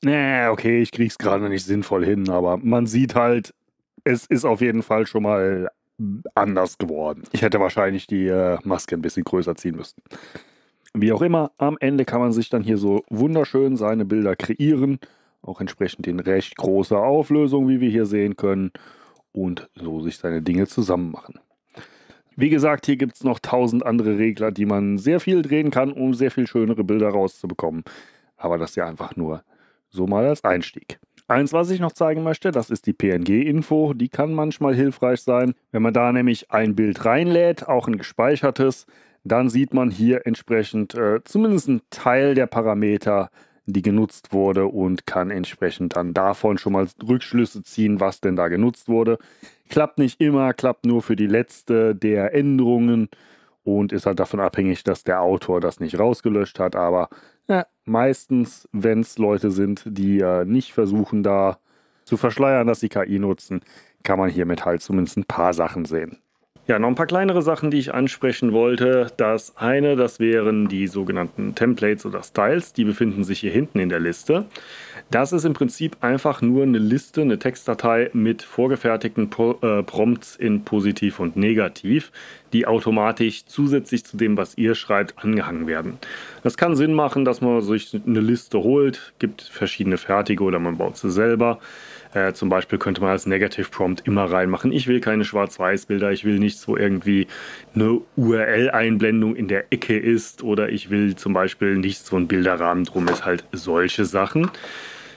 Nee, okay, ich kriege es gerade nicht sinnvoll hin, aber man sieht halt, es ist auf jeden Fall schon mal anders geworden. Ich hätte wahrscheinlich die äh, Maske ein bisschen größer ziehen müssen. Wie auch immer, am Ende kann man sich dann hier so wunderschön seine Bilder kreieren, auch entsprechend in recht großer Auflösung, wie wir hier sehen können und so sich seine Dinge zusammen machen. Wie gesagt, hier gibt es noch tausend andere Regler, die man sehr viel drehen kann, um sehr viel schönere Bilder rauszubekommen. Aber das ja einfach nur so mal als Einstieg. Eins, was ich noch zeigen möchte, das ist die PNG-Info. Die kann manchmal hilfreich sein. Wenn man da nämlich ein Bild reinlädt, auch ein gespeichertes, dann sieht man hier entsprechend äh, zumindest einen Teil der Parameter, die genutzt wurde und kann entsprechend dann davon schon mal Rückschlüsse ziehen, was denn da genutzt wurde. Klappt nicht immer, klappt nur für die letzte der Änderungen und ist halt davon abhängig, dass der Autor das nicht rausgelöscht hat. Aber ja, meistens, wenn es Leute sind, die äh, nicht versuchen, da zu verschleiern, dass sie KI nutzen, kann man hiermit halt zumindest ein paar Sachen sehen. Ja, noch ein paar kleinere Sachen, die ich ansprechen wollte. Das eine, das wären die sogenannten Templates oder Styles. Die befinden sich hier hinten in der Liste. Das ist im Prinzip einfach nur eine Liste, eine Textdatei mit vorgefertigten äh, Prompts in positiv und negativ, die automatisch zusätzlich zu dem, was ihr schreibt, angehangen werden. Das kann Sinn machen, dass man sich eine Liste holt, gibt verschiedene fertige oder man baut sie selber. Äh, zum Beispiel könnte man als Negative Prompt immer reinmachen. Ich will keine Schwarz-Weiß-Bilder, ich will nichts, wo irgendwie eine URL-Einblendung in der Ecke ist oder ich will zum Beispiel nichts, wo ein Bilderrahmen drum ist, halt solche Sachen.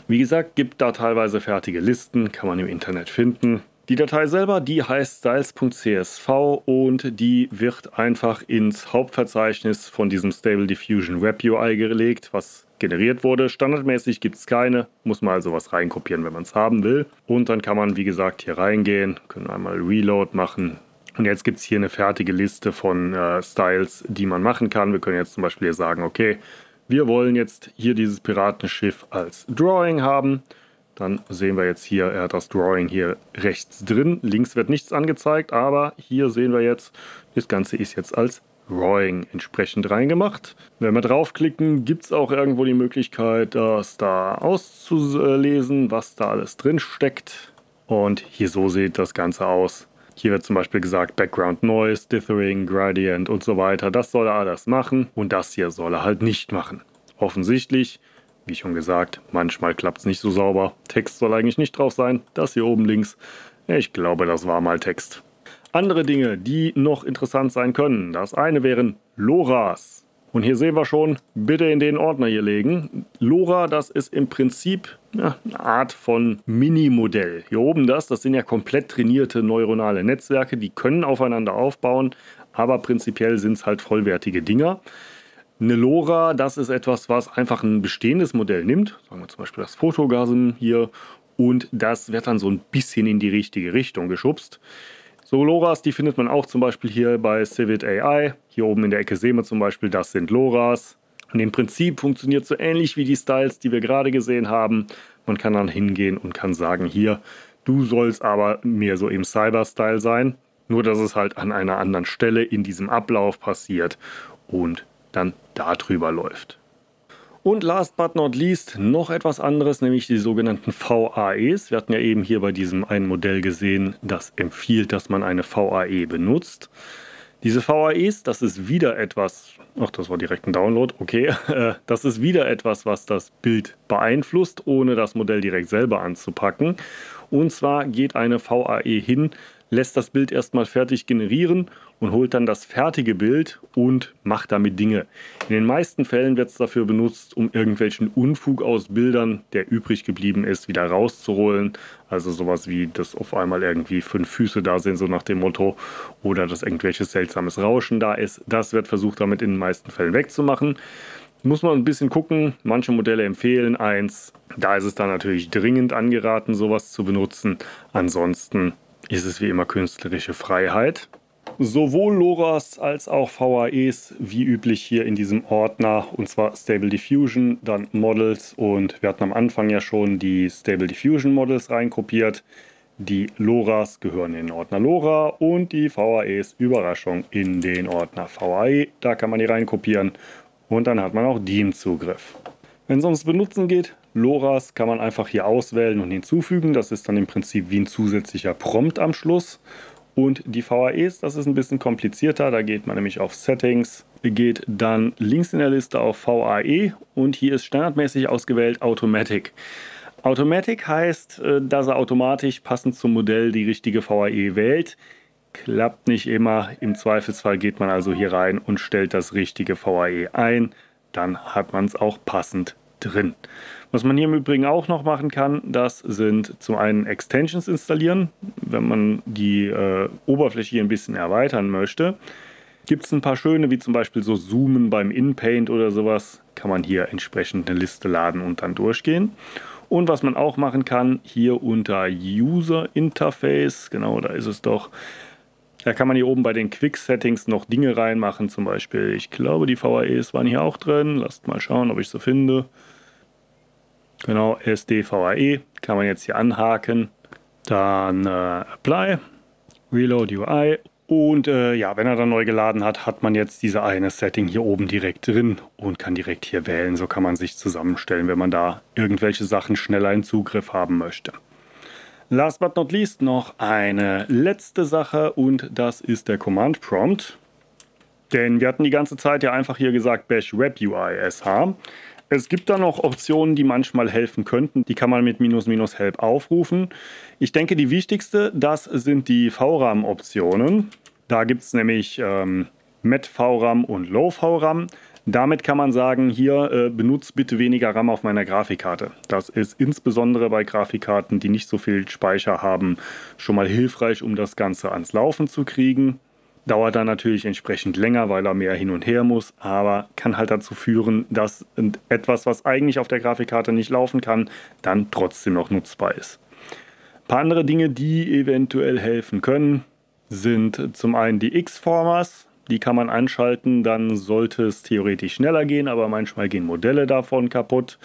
Wie gesagt, gibt da teilweise fertige Listen, kann man im Internet finden. Die Datei selber, die heißt styles.csv und die wird einfach ins Hauptverzeichnis von diesem Stable Diffusion Web UI gelegt, was generiert wurde. Standardmäßig gibt es keine, muss man also was reinkopieren, wenn man es haben will. Und dann kann man, wie gesagt, hier reingehen, können einmal Reload machen. Und jetzt gibt es hier eine fertige Liste von äh, Styles, die man machen kann. Wir können jetzt zum Beispiel hier sagen, okay, wir wollen jetzt hier dieses Piratenschiff als Drawing haben. Dann sehen wir jetzt hier äh, das Drawing hier rechts drin. Links wird nichts angezeigt, aber hier sehen wir jetzt, das Ganze ist jetzt als Drawing entsprechend reingemacht. Wenn wir draufklicken, gibt es auch irgendwo die Möglichkeit, das da auszulesen, was da alles drin steckt. Und hier so sieht das Ganze aus. Hier wird zum Beispiel gesagt, Background Noise, Dithering, Gradient und so weiter. Das soll er alles machen und das hier soll er halt nicht machen. Offensichtlich, wie schon gesagt, manchmal klappt es nicht so sauber. Text soll eigentlich nicht drauf sein. Das hier oben links, ich glaube, das war mal Text andere Dinge, die noch interessant sein können. Das eine wären LoRas. Und hier sehen wir schon, bitte in den Ordner hier legen. LoRa, das ist im Prinzip ja, eine Art von Mini-Modell. Hier oben das, das sind ja komplett trainierte neuronale Netzwerke, die können aufeinander aufbauen, aber prinzipiell sind es halt vollwertige Dinger. Eine LoRa, das ist etwas, was einfach ein bestehendes Modell nimmt, sagen wir zum Beispiel das Fotogasm hier, und das wird dann so ein bisschen in die richtige Richtung geschubst. So LoRas, die findet man auch zum Beispiel hier bei Civit AI. Hier oben in der Ecke sehen wir zum Beispiel, das sind LoRas. Und im Prinzip funktioniert so ähnlich wie die Styles, die wir gerade gesehen haben. Man kann dann hingehen und kann sagen, hier, du sollst aber mehr so im Cyber-Style sein. Nur, dass es halt an einer anderen Stelle in diesem Ablauf passiert und dann darüber läuft. Und last but not least noch etwas anderes, nämlich die sogenannten VAEs. Wir hatten ja eben hier bei diesem einen Modell gesehen, das empfiehlt, dass man eine VAE benutzt. Diese VAEs, das ist wieder etwas, ach, das war direkt ein Download, okay, das ist wieder etwas, was das Bild beeinflusst, ohne das Modell direkt selber anzupacken. Und zwar geht eine VAE hin, lässt das Bild erstmal fertig generieren und holt dann das fertige Bild und macht damit Dinge. In den meisten Fällen wird es dafür benutzt, um irgendwelchen Unfug aus Bildern, der übrig geblieben ist, wieder rauszuholen. Also sowas wie, dass auf einmal irgendwie fünf Füße da sind, so nach dem Motto, oder dass irgendwelches seltsames Rauschen da ist. Das wird versucht, damit in den meisten Fällen wegzumachen muss man ein bisschen gucken. Manche Modelle empfehlen eins. Da ist es dann natürlich dringend angeraten, sowas zu benutzen. Ansonsten ist es wie immer künstlerische Freiheit. Sowohl LoRa's als auch VAEs, wie üblich hier in diesem Ordner, und zwar Stable Diffusion, dann Models und wir hatten am Anfang ja schon die Stable Diffusion Models reinkopiert. Die LoRa's gehören in den Ordner LoRa und die VAEs, Überraschung, in den Ordner VAE. Da kann man die reinkopieren und dann hat man auch die im Zugriff. Wenn es ums Benutzen geht, LoRa's kann man einfach hier auswählen und hinzufügen. Das ist dann im Prinzip wie ein zusätzlicher Prompt am Schluss. Und die VAEs, das ist ein bisschen komplizierter. Da geht man nämlich auf Settings, geht dann links in der Liste auf VAE und hier ist standardmäßig ausgewählt Automatic. Automatic heißt, äh, dass er automatisch passend zum Modell die richtige VAE wählt. Klappt nicht immer. Im Zweifelsfall geht man also hier rein und stellt das richtige VAE ein. Dann hat man es auch passend drin. Was man hier im Übrigen auch noch machen kann, das sind zum einen Extensions installieren, wenn man die äh, Oberfläche hier ein bisschen erweitern möchte. Gibt es ein paar schöne, wie zum Beispiel so Zoomen beim InPaint oder sowas, kann man hier entsprechend eine Liste laden und dann durchgehen. Und was man auch machen kann, hier unter User Interface, genau da ist es doch, da kann man hier oben bei den Quick Settings noch Dinge reinmachen, zum Beispiel, ich glaube, die VAEs waren hier auch drin, lasst mal schauen, ob ich sie finde. Genau, SDVAE kann man jetzt hier anhaken. Dann äh, Apply, Reload UI. Und äh, ja, wenn er dann neu geladen hat, hat man jetzt diese eine Setting hier oben direkt drin und kann direkt hier wählen. So kann man sich zusammenstellen, wenn man da irgendwelche Sachen schneller in Zugriff haben möchte. Last but not least noch eine letzte Sache und das ist der Command Prompt. Denn wir hatten die ganze Zeit ja einfach hier gesagt Bash Web UI SH. Es gibt da noch Optionen, die manchmal helfen könnten. Die kann man mit minus-minus-help aufrufen. Ich denke, die wichtigste, das sind die VRAM-Optionen. Da gibt es nämlich ähm, Met VRAM und Low VRAM. Damit kann man sagen, hier äh, benutzt bitte weniger RAM auf meiner Grafikkarte. Das ist insbesondere bei Grafikkarten, die nicht so viel Speicher haben, schon mal hilfreich, um das Ganze ans Laufen zu kriegen. Dauert dann natürlich entsprechend länger, weil er mehr hin und her muss, aber kann halt dazu führen, dass etwas, was eigentlich auf der Grafikkarte nicht laufen kann, dann trotzdem noch nutzbar ist. Ein paar andere Dinge, die eventuell helfen können, sind zum einen die X-Formers. Die kann man anschalten, dann sollte es theoretisch schneller gehen, aber manchmal gehen Modelle davon kaputt.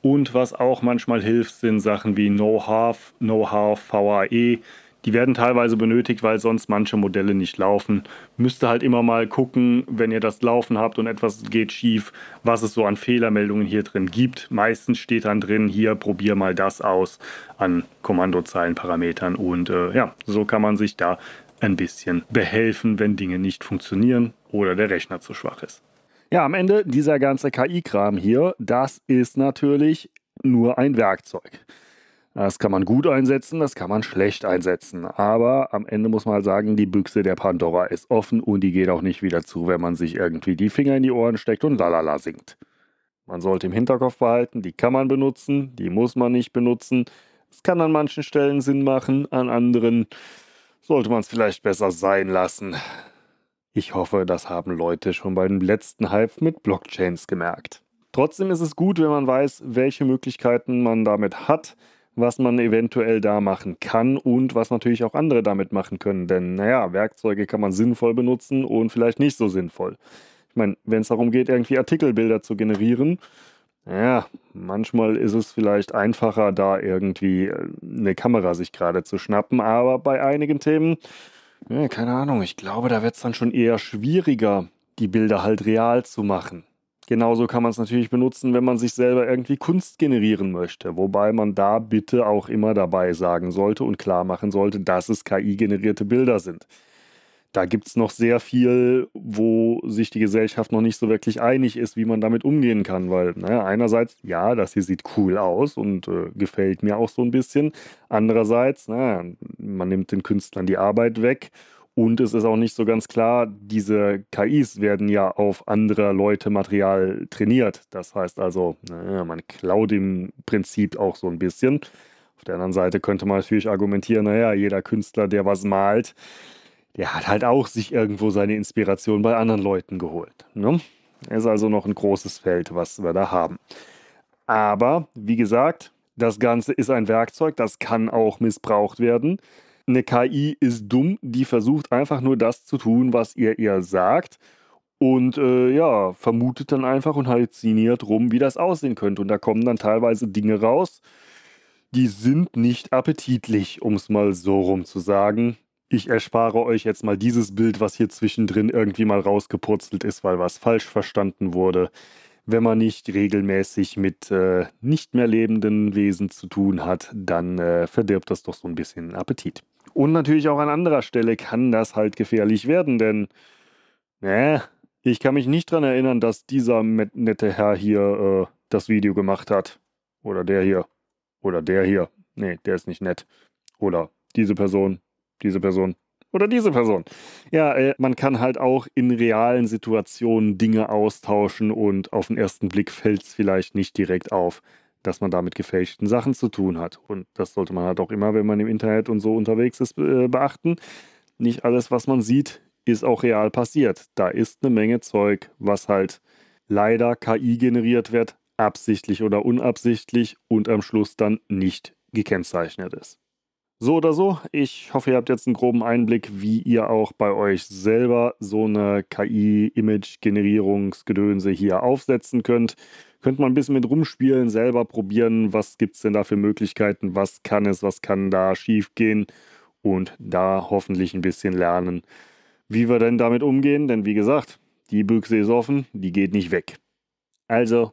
Und was auch manchmal hilft, sind Sachen wie No Half, No Half, VAE. Die werden teilweise benötigt, weil sonst manche Modelle nicht laufen. Müsst ihr halt immer mal gucken, wenn ihr das Laufen habt und etwas geht schief, was es so an Fehlermeldungen hier drin gibt. Meistens steht dann drin, hier probier mal das aus an Kommandozeilenparametern. Und äh, ja, so kann man sich da ein bisschen behelfen, wenn Dinge nicht funktionieren oder der Rechner zu schwach ist. Ja, am Ende dieser ganze KI-Kram hier, das ist natürlich nur ein Werkzeug. Das kann man gut einsetzen, das kann man schlecht einsetzen. Aber am Ende muss man halt sagen, die Büchse der Pandora ist offen und die geht auch nicht wieder zu, wenn man sich irgendwie die Finger in die Ohren steckt und lalala singt. Man sollte im Hinterkopf behalten, die kann man benutzen, die muss man nicht benutzen. Es kann an manchen Stellen Sinn machen, an anderen sollte man es vielleicht besser sein lassen. Ich hoffe, das haben Leute schon beim letzten Hype mit Blockchains gemerkt. Trotzdem ist es gut, wenn man weiß, welche Möglichkeiten man damit hat was man eventuell da machen kann und was natürlich auch andere damit machen können. Denn naja, Werkzeuge kann man sinnvoll benutzen und vielleicht nicht so sinnvoll. Ich meine, wenn es darum geht, irgendwie Artikelbilder zu generieren, ja, manchmal ist es vielleicht einfacher, da irgendwie äh, eine Kamera sich gerade zu schnappen, aber bei einigen Themen, ja, keine Ahnung, ich glaube, da wird es dann schon eher schwieriger, die Bilder halt real zu machen. Genauso kann man es natürlich benutzen, wenn man sich selber irgendwie Kunst generieren möchte, wobei man da bitte auch immer dabei sagen sollte und klar machen sollte, dass es KI-generierte Bilder sind. Da gibt es noch sehr viel, wo sich die Gesellschaft noch nicht so wirklich einig ist, wie man damit umgehen kann, weil naja, einerseits, ja, das hier sieht cool aus und äh, gefällt mir auch so ein bisschen. Andererseits, naja, man nimmt den Künstlern die Arbeit weg und es ist auch nicht so ganz klar, diese KIs werden ja auf andere Leute Material trainiert. Das heißt also, naja, man klaut im Prinzip auch so ein bisschen. Auf der anderen Seite könnte man natürlich argumentieren, naja, jeder Künstler, der was malt, der hat halt auch sich irgendwo seine Inspiration bei anderen Leuten geholt. Ne? Ist also noch ein großes Feld, was wir da haben. Aber, wie gesagt, das Ganze ist ein Werkzeug, das kann auch missbraucht werden. Eine KI ist dumm, die versucht einfach nur das zu tun, was ihr ihr sagt. Und äh, ja, vermutet dann einfach und halluziniert rum, wie das aussehen könnte. Und da kommen dann teilweise Dinge raus, die sind nicht appetitlich, um es mal so rum zu sagen. Ich erspare euch jetzt mal dieses Bild, was hier zwischendrin irgendwie mal rausgepurzelt ist, weil was falsch verstanden wurde. Wenn man nicht regelmäßig mit äh, nicht mehr lebenden Wesen zu tun hat, dann äh, verdirbt das doch so ein bisschen Appetit. Und natürlich auch an anderer Stelle kann das halt gefährlich werden, denn äh, ich kann mich nicht daran erinnern, dass dieser nette Herr hier äh, das Video gemacht hat. Oder der hier. Oder der hier. Nee, der ist nicht nett. Oder diese Person. Diese Person oder diese Person. Ja, äh, man kann halt auch in realen Situationen Dinge austauschen und auf den ersten Blick fällt es vielleicht nicht direkt auf, dass man da mit gefälschten Sachen zu tun hat. Und das sollte man halt auch immer, wenn man im Internet und so unterwegs ist, äh, beachten. Nicht alles, was man sieht, ist auch real passiert. Da ist eine Menge Zeug, was halt leider KI generiert wird, absichtlich oder unabsichtlich und am Schluss dann nicht gekennzeichnet ist. So oder so, ich hoffe, ihr habt jetzt einen groben Einblick, wie ihr auch bei euch selber so eine KI-Image-Generierungsgedönse hier aufsetzen könnt. Könnt man ein bisschen mit rumspielen, selber probieren, was gibt es denn da für Möglichkeiten, was kann es, was kann da schiefgehen und da hoffentlich ein bisschen lernen, wie wir denn damit umgehen, denn wie gesagt, die Büchse ist offen, die geht nicht weg. Also,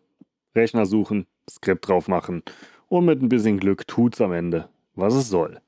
Rechner suchen, Skript drauf machen und mit ein bisschen Glück tut's am Ende, was es soll.